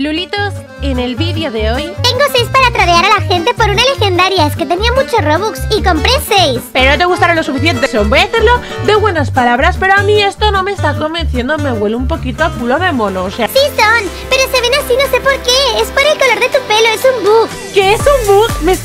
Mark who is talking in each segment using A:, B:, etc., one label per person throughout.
A: Lulitos, en el vídeo de hoy... Tengo 6 para tradear a la gente por una legendaria, es que tenía muchos Robux y compré 6. Pero no te gustaron lo suficiente, voy a hacerlo de buenas palabras, pero a mí esto no me está convenciendo, me huele un poquito a culo de mono, o sea... Sí son, pero se ven así no sé por qué, es por el color de tu pelo, es un bug. ¿Qué es un bug? Me...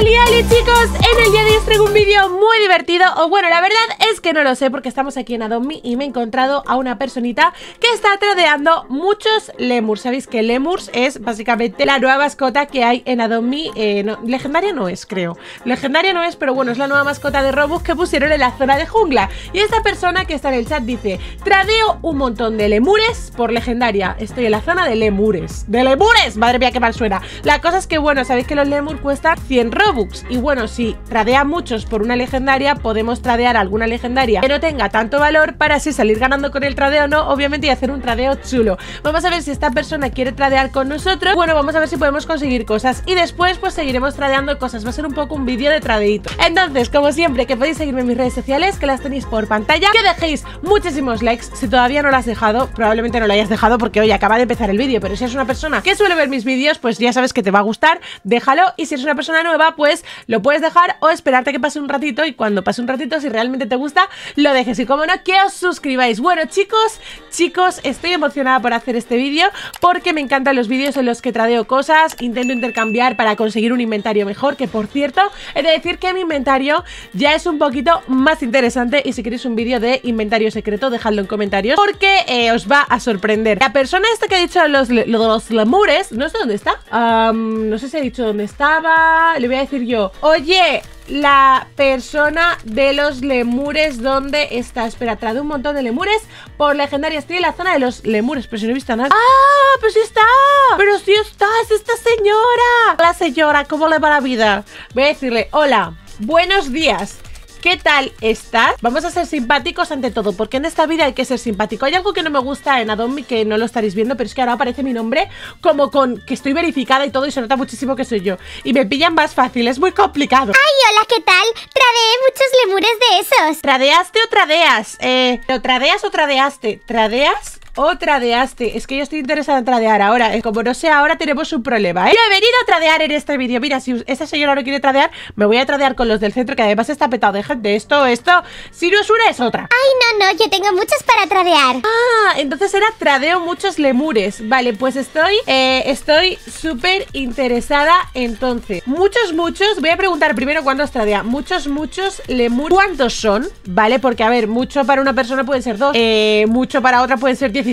A: Ali, Ali, chicos. En el día de hoy os traigo un vídeo muy divertido. O bueno, la verdad es que no lo sé porque estamos aquí en Adomi y me he encontrado a una personita que está tradeando muchos lemurs. Sabéis que lemurs es básicamente la nueva mascota que hay en Adomi. Eh, legendaria no es, creo. Legendaria no es, pero bueno, es la nueva mascota de Robux que pusieron en la zona de jungla. Y esta persona que está en el chat dice: Tradeo un montón de lemures por legendaria. Estoy en la zona de lemures. ¡De lemures! Madre mía, qué mal suena. La cosa es que, bueno, sabéis que los lemurs cuestan 100 Robux. Y bueno, si tradea muchos por una legendaria, podemos tradear alguna legendaria que no tenga tanto valor para así salir ganando con el tradeo o no, obviamente, y hacer un tradeo chulo. Vamos a ver si esta persona quiere tradear con nosotros. Bueno, vamos a ver si podemos conseguir cosas. Y después, pues seguiremos tradeando cosas. Va a ser un poco un vídeo de tradeito. Entonces, como siempre, que podéis seguirme en mis redes sociales, que las tenéis por pantalla, que dejéis muchísimos likes. Si todavía no lo has dejado, probablemente no lo hayas dejado porque hoy acaba de empezar el vídeo, pero si eres una persona que suele ver mis vídeos, pues ya sabes que te va a gustar, déjalo. Y si eres una persona nueva, pues lo puedes dejar o esperarte que pase un ratito y cuando pase un ratito, si realmente te gusta, lo dejes. Y como no, que os suscribáis. Bueno, chicos, chicos, estoy emocionada por hacer este vídeo porque me encantan los vídeos en los que tradeo cosas, intento intercambiar para conseguir un inventario mejor, que por cierto, he de decir que mi inventario ya es un poquito más interesante y si queréis un vídeo de inventario secreto, dejadlo en comentarios porque eh, os va a sorprender. La persona esta que ha dicho los, los, no sé dónde está, no sé si ha dicho dónde estaba, le voy a decir yo, oye, la persona de los lemures, ¿dónde está? Espera, trae un montón de lemures por legendarias. en la zona de los lemures, pero si no he visto nada. ¡Ah! ¡Pero pues sí está! ¡Pero si está! ¡Es esta señora! Hola, señora, ¿cómo le va la vida? Voy a decirle, hola, buenos días. ¿Qué tal estás? Vamos a ser simpáticos ante todo, porque en esta vida hay que ser simpático. Hay algo que no me gusta en Adomi, que no lo estaréis viendo, pero es que ahora aparece mi nombre como con que estoy verificada y todo, y se nota muchísimo que soy yo. Y me pillan más fácil, es muy complicado. ¡Ay, hola, qué tal! Tradeé muchos lemures de esos. ¿Tradeaste o tradeas? Eh, ¿Tradeas o tradeaste? ¿Tradeas otra de Es que yo estoy interesada en tradear ahora. Como no sé, ahora tenemos un problema, ¿eh? Yo he venido a tradear en este vídeo. Mira, si esta señora no quiere tradear, me voy a tradear con los del centro, que además está petado de gente. Esto, esto. Si no es una, es otra. Ay, no, no. Yo tengo muchos para tradear. Ah, entonces era tradeo muchos lemures. Vale, pues estoy, eh, estoy súper interesada entonces. Muchos, muchos. Voy a preguntar primero cuándo es tradea. Muchos, muchos lemures. ¿Cuántos son? Vale, porque a ver, mucho para una persona pueden ser dos. Eh, mucho para otra pueden ser diez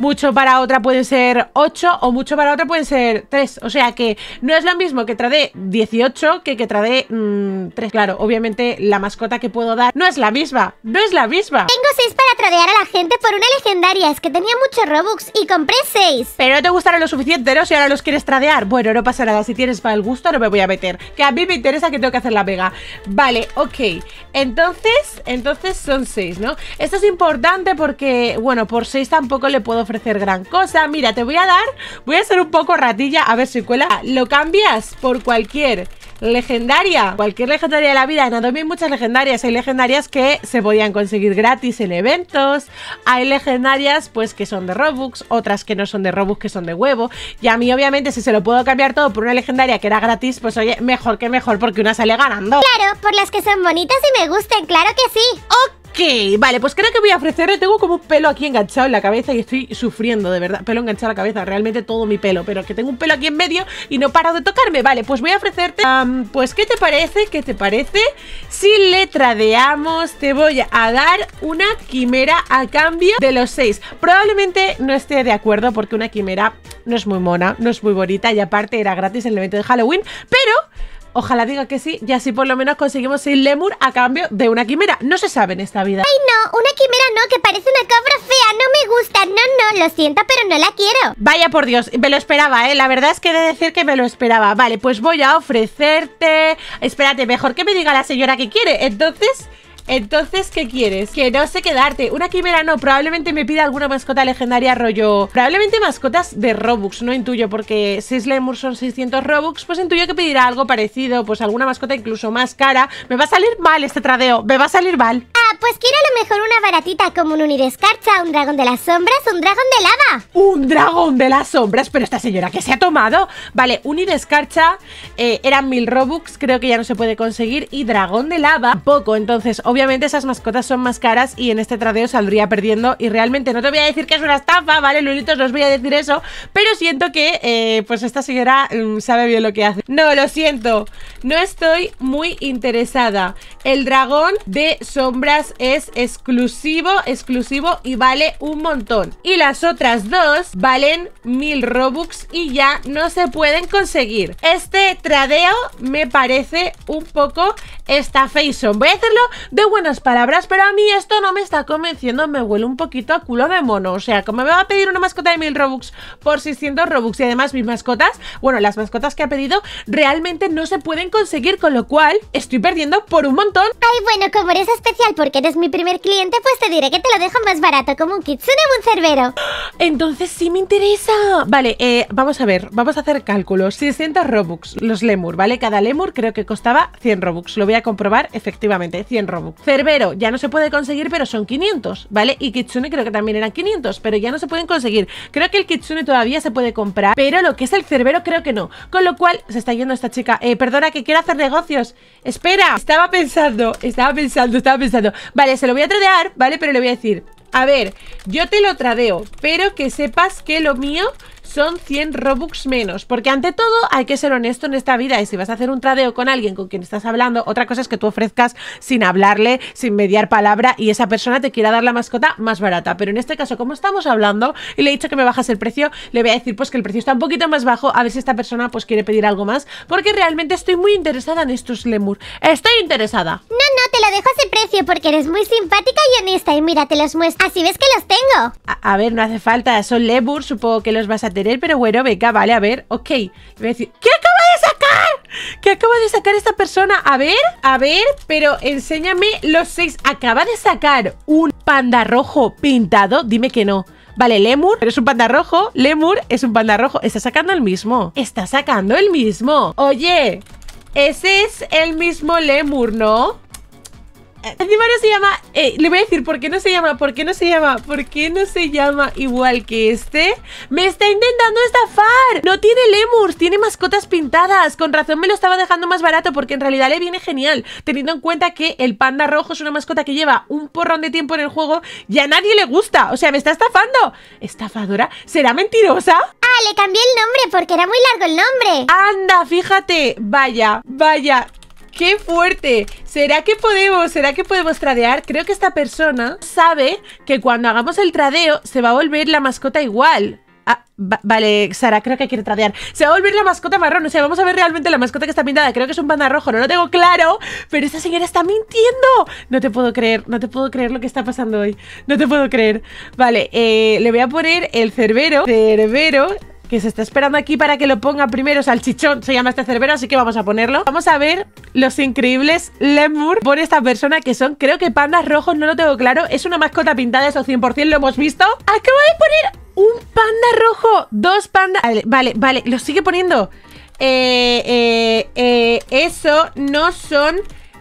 A: mucho para otra pueden ser 8 o mucho para otra pueden ser 3. O sea que no es lo mismo que trae 18 que que trade 3. Mm, claro, obviamente la mascota que puedo dar no es la misma, no es la misma. Tengo 6 para tradear a la gente por una legendaria. Es que tenía muchos Robux y compré seis Pero no te gustaron lo suficiente, ¿no? Si ahora los quieres tradear. Bueno, no pasa nada. Si tienes para el gusto, no me voy a meter. Que a mí me interesa que tengo que hacer la pega. Vale, ok. Entonces, entonces son seis ¿no? Esto es importante porque, bueno, por seis tampoco le puedo ofrecer gran cosa. Mira, te voy a dar... Voy a ser un poco ratilla. A ver si cuela. Lo cambias por cualquier legendaria. Cualquier legendaria de la vida. En Adobe muchas legendarias. Hay legendarias que se podían conseguir gratis en eventos. Hay legendarias pues que son de Robux. Otras que no son de Robux, que son de huevo. Y a mí obviamente si se lo puedo cambiar todo por una legendaria que era gratis, pues oye, mejor que mejor porque una sale ganando. Claro, por las que son bonitas y me gusten, claro que sí vale, pues creo que voy a ofrecerte. Tengo como un pelo aquí enganchado en la cabeza Y estoy sufriendo, de verdad, pelo enganchado en la cabeza Realmente todo mi pelo, pero es que tengo un pelo aquí en medio Y no paro de tocarme, vale, pues voy a ofrecerte Pues, ¿qué te parece? ¿Qué te parece? Si le tradeamos Te voy a dar una quimera A cambio de los seis Probablemente no esté de acuerdo Porque una quimera no es muy mona, no es muy bonita Y aparte era gratis en el evento de Halloween Pero Ojalá diga que sí, y así por lo menos conseguimos 6 lemur a cambio de una quimera. No se sabe en esta vida. Ay, no, una quimera no, que parece una cabra fea, no me gusta. No, no, lo siento, pero no la quiero. Vaya por Dios, me lo esperaba, ¿eh? La verdad es que he de decir que me lo esperaba. Vale, pues voy a ofrecerte... Espérate, mejor que me diga la señora que quiere. Entonces, entonces, ¿qué quieres? Que no sé quedarte. Una quimera no, probablemente me pida alguna mascota legendaria rollo. Probablemente mascotas de Robux, no intuyo, porque 6 Lemur son 600 Robux, pues intuyo que pedirá algo parecido, pues alguna mascota incluso más cara. Me va a salir mal este tradeo, me va a salir mal. Ah, pues quiero a lo mejor una baratita como un Unidescarcha, un dragón de las sombras, un dragón de lava. Un dragón de las sombras, pero esta señora que se ha tomado. Vale, Unidescarcha eh, eran 1000 Robux, creo que ya no se puede conseguir, y dragón de lava poco, entonces obviamente esas mascotas son más caras y en este tradeo saldría perdiendo. Y realmente no te voy a decir que es una estafa, ¿vale, Lulitos? No os voy a decir eso. Pero siento que, eh, pues esta señora mm, sabe bien lo que hace. No, lo siento. No estoy muy interesada. El dragón de sombras es exclusivo, exclusivo y vale un montón. Y las otras dos valen mil Robux y ya no se pueden conseguir. Este tradeo me parece un poco estafation. Voy a hacerlo de buenas palabras, pero a mí esto no me está convenciendo, me huele un poquito a culo de mono. O sea, como me va a pedir una mascota de 1000 Robux por 600 Robux y además mis mascotas, bueno, las mascotas que ha pedido realmente no se pueden conseguir, con lo cual estoy perdiendo por un montón. Ay, bueno, como eres especial porque eres mi primer cliente, pues te diré que te lo dejo más barato, como un kitsune o un cerbero. Entonces sí me interesa. Vale, eh, vamos a ver, vamos a hacer cálculos. 600 Robux, los Lemur, ¿vale? Cada Lemur creo que costaba 100 Robux. Lo voy a comprobar, efectivamente, 100 Robux. Cerbero ya no se puede conseguir, pero son 500, ¿vale? Y Kitsune creo que también eran 500, pero ya no se pueden conseguir. Creo que el Kitsune todavía se puede comprar, pero lo que es el Cerbero creo que no. Con lo cual, se está yendo esta chica. Eh, perdona, que quiero hacer negocios. Espera, estaba pensando, estaba pensando, estaba pensando. Vale, se lo voy a tradear, ¿vale? Pero le voy a decir, a ver, yo te lo tradeo, pero que sepas que lo mío son 100 Robux menos. Porque ante todo hay que ser honesto en esta vida y si vas a hacer un tradeo con alguien con quien estás hablando, otra cosa es que tú ofrezcas sin hablarle, sin mediar palabra y esa persona te quiera dar la mascota más barata. Pero en este caso, como estamos hablando y le he dicho que me bajas el precio, le voy a decir pues que el precio está un poquito más bajo, a ver si esta persona pues quiere pedir algo más, porque realmente estoy muy interesada en estos lemur. Estoy interesada. No, no, te lo dejo a ese precio porque eres muy simpática y honesta y mira, te los muestro. Así ves que los tengo. A, ver, no hace falta, son lemur, supongo que los vas a pero bueno, venga, vale, a ver, ok. ¿qué acaba de sacar? ¿Qué acaba de sacar esta persona? A ver, a ver, pero enséñame los seis. Acaba de sacar un panda rojo pintado, dime que no. Vale, Lemur pero es un panda rojo. Lemur es un panda rojo. Está sacando el mismo. Está sacando el mismo. Oye, ese es el mismo Lemur, ¿no? Encima eh, no se llama, eh, le voy a decir por qué no se llama, por qué no se llama, por qué no se llama igual que este. Me está intentando estafar. No tiene lemurs, tiene mascotas pintadas. Con razón me lo estaba dejando más barato porque en realidad le viene genial. Teniendo en cuenta que el panda rojo es una mascota que lleva un porrón de tiempo en el juego y a nadie le gusta. O sea, me está estafando. ¿Estafadora? ¿Será mentirosa? Ah, le cambié el nombre porque era muy largo el nombre. Anda, fíjate. Vaya, vaya. ¡Qué fuerte! ¿Será que podemos? ¿Será que podemos tradear? Creo que esta persona sabe que cuando hagamos el tradeo se va a volver la mascota igual. Ah, vale, Sara, creo que quiere tradear. Se va a volver la mascota marrón. O sea, vamos a ver realmente la mascota que está pintada. Creo que es un panda rojo, no lo tengo claro. Pero esta señora está mintiendo. No te puedo creer, no te puedo creer lo que está pasando hoy. No te puedo creer. Vale, eh, le voy a poner el cerbero. Cerbero que se está esperando aquí para que lo ponga primero chichón se llama este cerbero, así que vamos a ponerlo. Vamos a ver los increíbles lemur por esta persona que son, creo que pandas rojos, no lo tengo claro, es una mascota pintada, eso 100% lo hemos visto. Acaba de poner un panda rojo, dos pandas, vale, vale, lo sigue poniendo. Eh, eh, eh, eso no son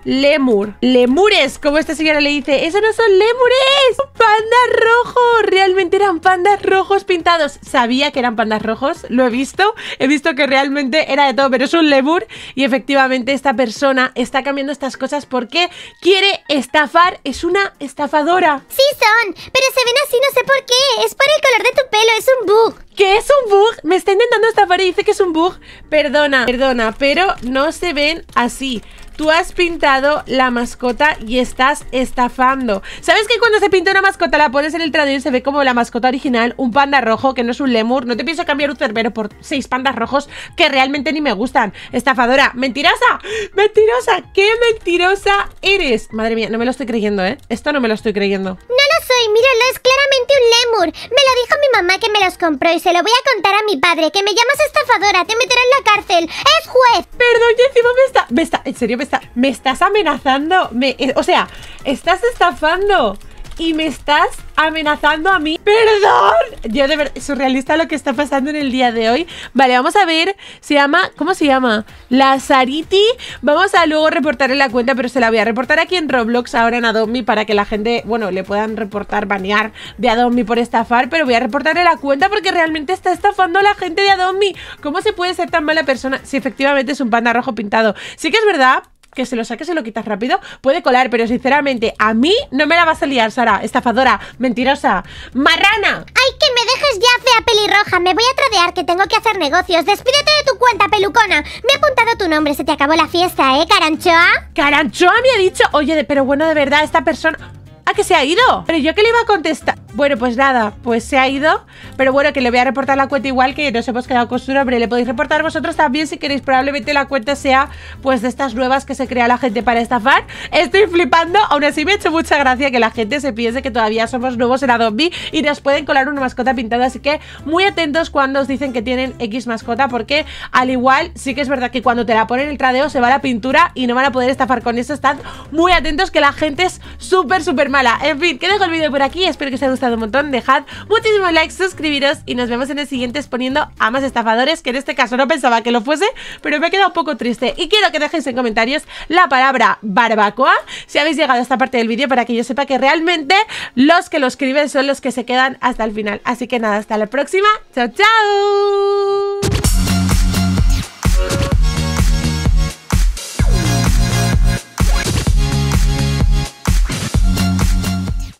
A: lemur. Lemures, como esta señora le dice. ¡Eso no son lemures! ¡Pandas rojos! Realmente eran pandas rojos pintados. Sabía que eran pandas rojos, lo he visto. He visto que realmente era de todo, pero es un lemur. Y efectivamente esta persona está cambiando estas cosas porque quiere estafar. Es una estafadora. Sí son, pero se ven así, no sé por qué. Es por el color de tu pelo, es un bug. ¿Qué es un bug? Me está intentando estafar y dice que es un bug Perdona, perdona, pero no se ven así Tú has pintado la mascota y estás estafando ¿Sabes que cuando se pinta una mascota la pones en el traductor y se ve como la mascota original? Un panda rojo que no es un lemur No te pienso cambiar un cerbero por seis pandas rojos que realmente ni me gustan Estafadora, mentirosa, mentirosa, qué mentirosa eres Madre mía, no me lo estoy creyendo, ¿eh? Esto no me lo estoy creyendo ¡No! soy, míralo, es claramente un lemur. Me lo dijo mi mamá que me los compró y se lo voy a contar a mi padre, que me llamas estafadora, te meterá en la cárcel. ¡Es juez! Perdón, y encima me está... Me está... En serio, me está... Me estás amenazando. Me, eh, o sea, estás estafando y me estás amenazando a mí. ¡Perdón! Yo de verdad, surrealista lo que está pasando en el día de hoy. Vale, vamos a ver. Se llama, ¿cómo se llama? Lazariti Vamos a luego reportarle la cuenta, pero se la voy a reportar aquí en Roblox ahora en Adobe para que la gente, bueno, le puedan reportar, banear de Adobe por estafar, pero voy a reportarle la cuenta porque realmente está estafando a la gente de Adobe. ¿Cómo se puede ser tan mala persona si efectivamente es un panda rojo pintado? Sí que es verdad que se lo saques y lo quitas rápido, puede colar, pero sinceramente, a mí no me la vas a liar, Sara. Estafadora, mentirosa, marrana. ¡Ay, que me dejes ya, fea pelirroja! Me voy a tradear, que tengo que hacer negocios. Despídete de tu cuenta, pelucona. Me he apuntado tu nombre, se te acabó la fiesta, ¿eh, Caranchoa? Caranchoa me ha dicho, oye, pero bueno, de verdad, esta persona... ¿A ah, que se ha ido? Pero yo que le iba a contestar. Bueno, pues nada, pues se ha ido. Pero bueno, que le voy a reportar la cuenta igual que nos hemos quedado costura. su Le podéis reportar vosotros también si queréis. Probablemente la cuenta sea pues de estas nuevas que se crea la gente para estafar. Estoy flipando. Aún así me ha hecho mucha gracia que la gente se piense que todavía somos nuevos en Adobe y nos pueden colar una mascota pintada. Así que muy atentos cuando os dicen que tienen X mascota porque al igual sí que es verdad que cuando te la ponen el tradeo se va la pintura y no van a poder estafar con eso. Están muy atentos que la gente es súper, súper en fin, que dejo el vídeo por aquí. Espero que os haya gustado un montón. Dejad muchísimos likes, suscribiros y nos vemos en el siguiente exponiendo a más estafadores, que en este caso no pensaba que lo fuese, pero me he quedado un poco triste. Y quiero que dejéis en comentarios la palabra barbacoa si habéis llegado a esta parte del vídeo para que yo sepa que realmente los que lo escriben son los que se quedan hasta el final. Así que nada, hasta la próxima. Chao, chao.